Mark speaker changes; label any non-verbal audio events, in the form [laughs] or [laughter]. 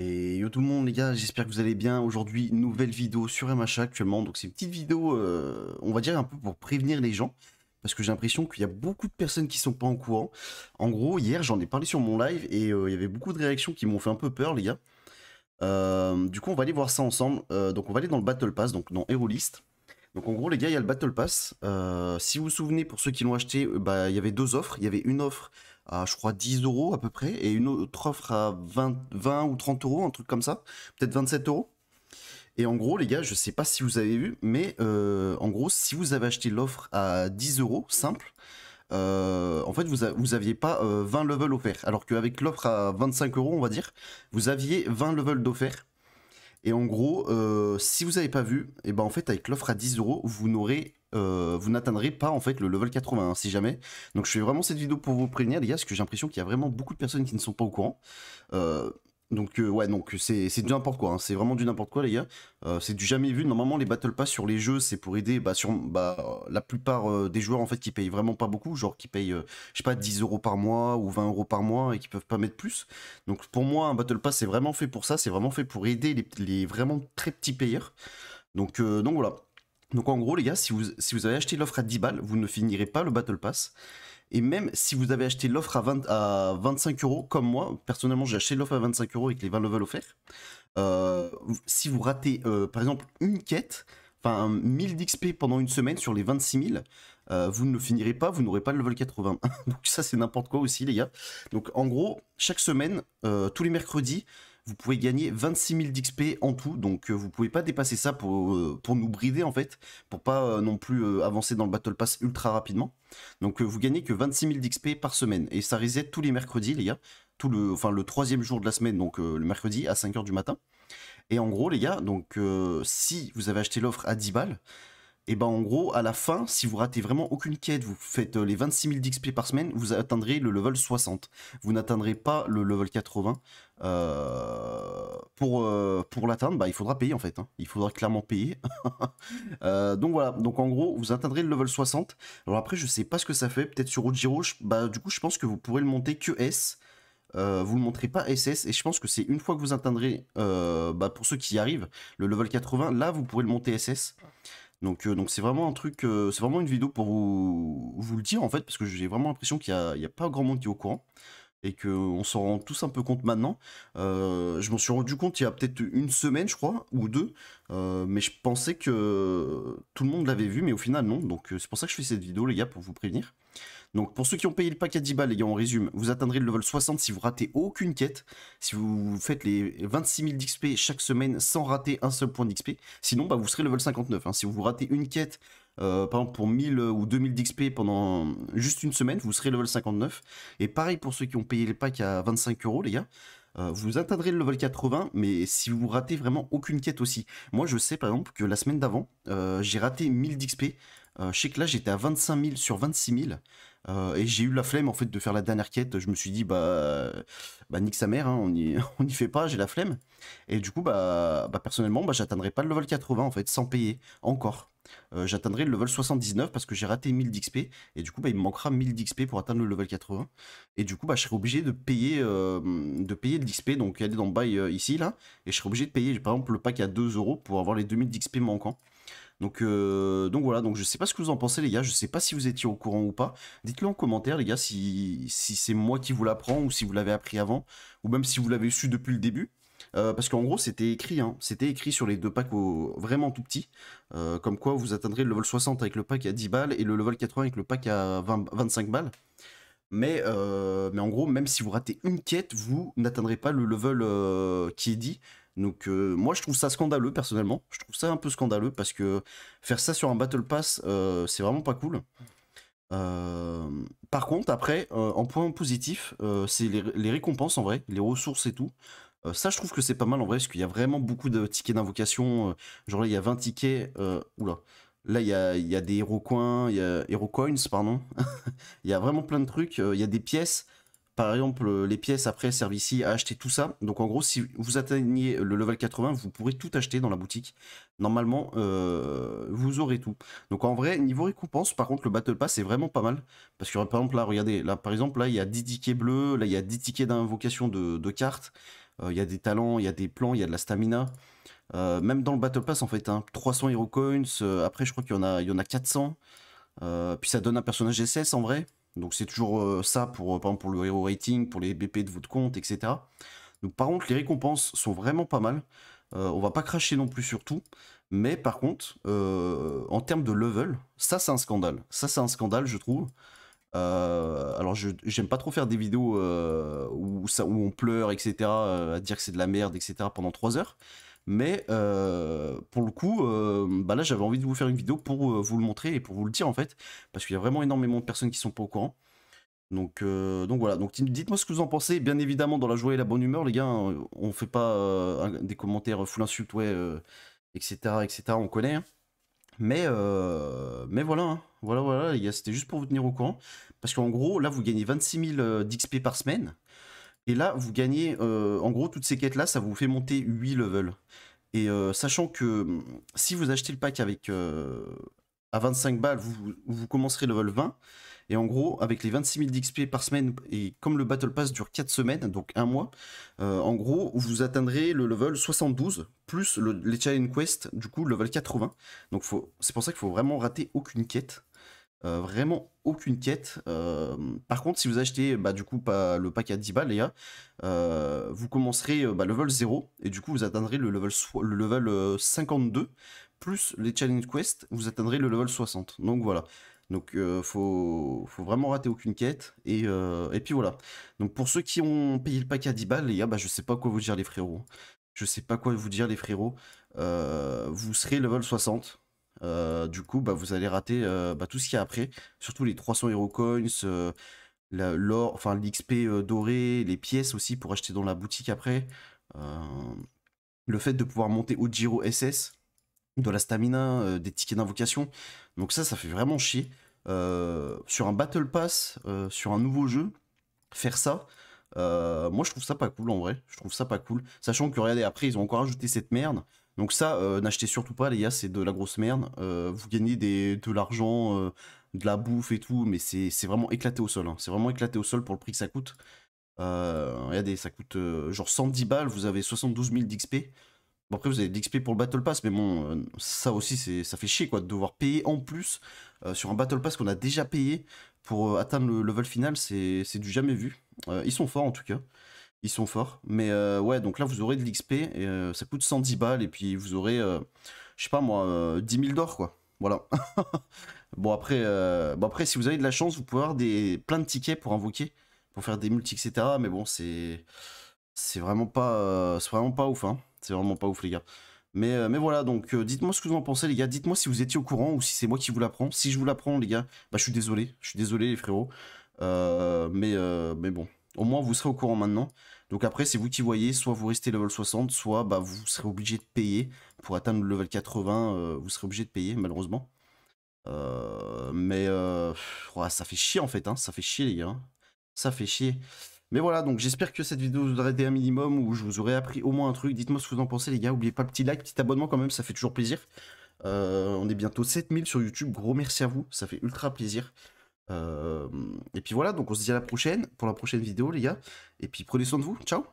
Speaker 1: Et yo tout le monde les gars, j'espère que vous allez bien. Aujourd'hui, nouvelle vidéo sur MHA actuellement. Donc c'est une petite vidéo, euh, on va dire un peu pour prévenir les gens. Parce que j'ai l'impression qu'il y a beaucoup de personnes qui sont pas en courant. En gros, hier j'en ai parlé sur mon live et euh, il y avait beaucoup de réactions qui m'ont fait un peu peur les gars. Euh, du coup on va aller voir ça ensemble. donc on va aller dans le Battle Pass, donc dans Hero List. Donc en gros les gars, il y a le Battle Pass. si vous vous souvenez, pour ceux qui l'ont acheté, bah, il y avait deux offres. Il y avait une offre à, je crois, 10 euros à peu près, et une autre offre à 20, 20 ou 30 euros, un truc comme ça, peut-être 27 euros. Et en gros, les gars, je sais pas si vous avez vu, mais euh, en gros, si vous avez acheté l'offre à 10 euros, simple, euh, en fait, vous, vous aviez pas 20 euh, levels offerts. Alors qu'avec l'offre à 25 euros, on va dire, vous aviez 20 levels d'offerts. Et en gros, euh, si vous n'avez pas vu, et eh ben en fait avec l'offre à 10 euros, vous n'aurez euh, vous n'atteindrez pas en fait le level 80 hein, si jamais. Donc je fais vraiment cette vidéo pour vous prévenir les gars, parce que j'ai l'impression qu'il y a vraiment beaucoup de personnes qui ne sont pas au courant. Euh, donc euh, ouais, donc c'est du n'importe quoi, hein. c'est vraiment du n'importe quoi les gars. Euh, c'est du jamais vu. Normalement les battle pass sur les jeux c'est pour aider bah, sur bah, la plupart euh, des joueurs en fait qui payent vraiment pas beaucoup, genre qui payent je sais pas 10 euros par mois ou 20 euros par mois et qui peuvent pas mettre plus. Donc pour moi un battle pass c'est vraiment fait pour ça, c'est vraiment fait pour aider les, les, vraiment très petits payeurs. Donc donc voilà. Donc en gros les gars, si vous, si vous avez acheté l'offre à 10 balles, vous ne finirez pas le Battle Pass. Et même si vous avez acheté l'offre à, à 25 euros, comme moi, personnellement j'ai acheté l'offre à 25 euros avec les 20 levels offerts, euh, si vous ratez euh, par exemple une quête, enfin 1000 d'XP pendant une semaine sur les 26 000, euh, vous ne finirez pas, vous n'aurez pas le level 80. [laughs] Donc ça c'est n'importe quoi aussi les gars. Donc en gros, chaque semaine, tous les mercredis, vous pouvez gagner 26 000 d'XP en tout, donc euh, vous pouvez pas dépasser ça pour, euh, pour nous brider en fait, pour pas euh, non plus avancer dans le Battle Pass ultra rapidement. Donc vous gagnez que 26 000 d'XP par semaine, et ça reset tous les mercredis les gars, tout le, enfin le troisième jour de la semaine, donc le mercredi à 5h du matin. Et en gros les gars, donc si vous avez acheté l'offre à 10 balles, et eh ben en gros, à la fin, si vous ratez vraiment aucune quête, vous faites euh, les 26 000 d'XP par semaine, vous atteindrez le level 60. Vous n'atteindrez pas le level 80. Euh, pour euh, pour l'atteindre, bah, il faudra payer en fait. Hein. Il faudra clairement payer. [laughs] donc voilà. Donc en gros, vous atteindrez le level 60. Alors après, je sais pas ce que ça fait. Peut-être sur Ojiro, bah du coup, je pense que vous pourrez le monter que S. vous le montrez pas SS et je pense que c'est une fois que vous atteindrez, bah, pour ceux qui y arrivent, le level 80, là vous pourrez le monter SS. Euh, donc c'est vraiment un truc, euh, c'est vraiment une vidéo pour vous, le dire en fait, parce que j'ai vraiment l'impression qu'il n'y a, pas grand monde qui est au courant. Et qu'on s'en rend tous un peu compte maintenant. Euh, je m'en suis rendu compte il y a peut-être une semaine, je crois, ou deux. mais je pensais que tout le monde l'avait vu, mais au final, non. Donc c'est pour ça que je fais cette vidéo, les gars, pour vous prévenir. Donc pour ceux qui ont payé le pack à 10 balles, les gars, on résume, vous atteindrez le level 60 si vous ratez aucune quête, si vous faites les 26 000 d'XP chaque semaine sans rater un seul point d'XP, sinon bah, vous serez level 59. Hein. Si vous ratez une quête, euh, par exemple pour 1000 ou 2000 d'XP pendant juste une semaine, vous serez level 59. Et pareil pour ceux qui ont payé le pack à 25 euros, les gars, euh, vous atteindrez le level 80, mais si vous ratez vraiment aucune quête aussi. Moi, je sais par exemple que la semaine d'avant, euh, j'ai raté 1000 d'XP. je sais que là, j'étais à 25 000 sur 26 000. Euh, et j'ai eu la flemme en fait de faire la dernière quête. Je me suis dit bah, bah nique sa mère, hein, on n'y [laughs] on y fait pas, j'ai la flemme. Et du coup bah, bah personnellement bah j'atteindrai pas le level 80 en fait sans payer encore. Euh, j'atteindrai le level 79 parce que j'ai raté 1000 d'XP et du coup bah, il me manquera 1000 d'XP pour atteindre le level 80 et du coup bah, je serai obligé de payer euh, de payer de l'XP donc aller dans le bail ici là et je serai obligé de payer par exemple le pack à 2 euros pour avoir les 2000 d'XP manquants donc, euh, donc voilà, donc je sais pas ce que vous en pensez les gars, je sais pas si vous étiez au courant ou pas. Dites-le en commentaire les gars si, c'est moi qui vous l'apprends ou si vous l'avez appris avant, ou même si vous l'avez su depuis le début. Euh, parce qu'en gros c'était écrit, hein, c'était écrit sur les deux packs vraiment tout petits, euh, comme quoi vous atteindrez le level 60 avec le pack à 10 balles et le level 80 avec le pack à 25 balles. Mais, mais en gros, même si vous ratez une quête, vous n'atteindrez pas le level qui est dit. Donc euh, moi je trouve ça scandaleux personnellement. Je trouve ça un peu scandaleux parce que faire ça sur un Battle Pass, euh, c'est vraiment pas cool. Euh, par contre, après, en point positif, c'est les, récompenses en vrai, les ressources et tout. ça, je trouve que c'est pas mal en vrai, parce qu'il y a vraiment beaucoup de tickets d'invocation. genre là, il y a 20 tickets. oula. Là, il y a, y a des héros coins, il y a Hero Coins, pardon. [laughs] il y a vraiment plein de trucs. il y a des pièces par exemple, euh, les pièces après servent ici à acheter tout ça. Donc en gros, si vous atteignez le level 80, vous pourrez tout acheter dans la boutique. Normalement, euh, vous aurez tout. Donc en vrai, niveau récompense, par contre, le Battle Pass est vraiment pas mal. Parce que par exemple, là, regardez, là, par exemple, là, il y a 10 tickets bleus, là, il y a 10 tickets d'invocation de, cartes. Euh, il y a des talents, il y a des plans, il y a de la stamina. même dans le Battle Pass, en fait, 300 hein, Hero Coins. après, je crois qu'il y, en a, y en a 400. puis ça donne un personnage SS en vrai. Donc c'est toujours euh, ça pour, euh, pour le hero rating, pour les BP de votre compte, etc. Donc par contre, les récompenses sont vraiment pas mal. Euh, on va pas cracher non plus sur tout. Mais par contre, en termes de level, ça c'est un scandale. Ça c'est un scandale, je trouve. alors j'aime pas trop faire des vidéos où, ça, où on pleure, etc. à dire que c'est de la merde, etc. pendant 3 heures. Mais euh, pour le coup, euh, bah là j'avais envie de vous faire une vidéo pour euh, vous le montrer et pour vous le dire en fait, parce qu'il y a vraiment énormément de personnes qui sont pas au courant. Donc, donc voilà, donc dites-moi ce que vous en pensez, bien évidemment dans la joie et la bonne humeur les gars, on fait pas des commentaires full insultes, ouais, etc., etc., on connaît. Hein. Mais, mais voilà, hein. voilà, voilà les gars, c'était juste pour vous tenir au courant, parce qu'en gros là vous gagnez 26 000 d'XP par semaine, et là, vous gagnez, euh, en gros, toutes ces quêtes-là, ça vous fait monter 8 levels. Et euh, sachant que mm, si vous achetez le pack avec euh, à 25 balles, vous, commencerez level 20. Et en gros, avec les 26 000 d'XP par semaine, et comme le Battle Pass dure 4 semaines, donc 1 mois, en gros, vous atteindrez le level 72, plus les Challenge Quest, du coup, level 80. Donc c'est pour ça qu'il faut vraiment rater aucune quête. Euh, vraiment aucune quête. Euh, par contre, si vous achetez bah, du coup le pack à 10 balles, euh, vous commencerez bah, level 0 et du coup vous atteindrez le level, le level 52 plus les challenge quest, vous atteindrez le level 60. Donc voilà. Donc faut, faut vraiment rater aucune quête et, et, puis voilà. Donc pour ceux qui ont payé le pack à 10 balles, les gars, bah, je sais pas quoi vous dire les frérots. Je sais pas quoi vous dire les frérots. vous serez level 60 euh, du coup, bah, vous allez rater euh, bah, tout ce qu'il y a après, surtout les 300 Hero Coins, euh, l'or, enfin l'XP doré, les pièces aussi pour acheter dans la boutique après. le fait de pouvoir monter au Giro SS, de la stamina, des tickets d'invocation. Donc ça, ça fait vraiment chier. sur un Battle Pass, sur un nouveau jeu, faire ça, moi je trouve ça pas cool en vrai. Je trouve ça pas cool. Sachant que regardez, après ils ont encore ajouté cette merde. Donc ça, euh, n'achetez surtout pas les gars, c'est de la grosse merde. Euh, vous gagnez des, de l'argent, euh, de la bouffe et tout, mais c'est vraiment éclaté au sol. Hein. C'est vraiment éclaté au sol pour le prix que ça coûte. regardez, ça coûte genre 110 balles, vous avez 72 000 d'XP. Bon après vous avez de l'XP pour le Battle Pass, mais bon, ça aussi ça fait chier quoi, de devoir payer en plus sur un Battle Pass qu'on a déjà payé pour atteindre le level final, c'est du jamais vu. ils sont forts en tout cas ils sont forts. Mais euh, ouais, donc là, vous aurez de l'XP, et euh, ça coûte 110 balles, et puis vous aurez, euh, je sais pas moi, 10 000 d'or, quoi. Voilà. [laughs] bon, après, bon, après, si vous avez de la chance, vous pouvez avoir des, plein de tickets pour invoquer, pour faire des multi, etc. Mais bon, c'est c'est vraiment pas vraiment pas ouf hein. c'est vraiment pas ouf les gars mais, mais voilà donc dites-moi ce que vous en pensez les gars dites-moi si vous étiez au courant ou si c'est moi qui vous l'apprends si je vous l'apprends les gars bah je suis désolé je suis désolé les frérots mais mais bon au moins, vous serez au courant maintenant. Donc après, c'est vous qui voyez, soit vous restez level 60, soit bah, vous serez obligé de payer. Pour atteindre le level 80, euh, vous serez obligé de payer, malheureusement. Euh, mais euh, ça fait chier en fait, hein. ça fait chier les gars. Hein. Ça fait chier. Mais voilà, donc j'espère que cette vidéo vous aura aidé un minimum, ou je vous aurai appris au moins un truc. Dites-moi ce que vous en pensez les gars, oubliez pas le petit like, petit abonnement quand même, ça fait toujours plaisir. on est bientôt 7000 sur YouTube, gros merci à vous, ça fait ultra plaisir. Euh, et puis voilà, donc on se dit à la prochaine pour la prochaine vidéo, les gars. Et puis prenez soin de vous. Ciao